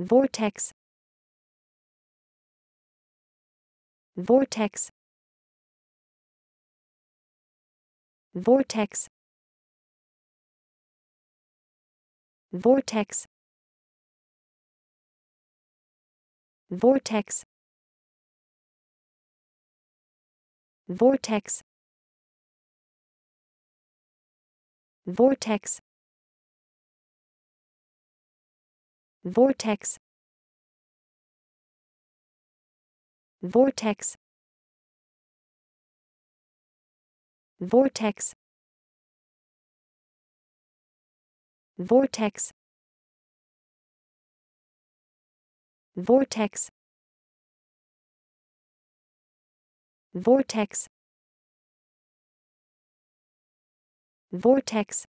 vortex vortex vortex vortex vortex vortex vortex vortex vortex vortex vortex vortex vortex vortex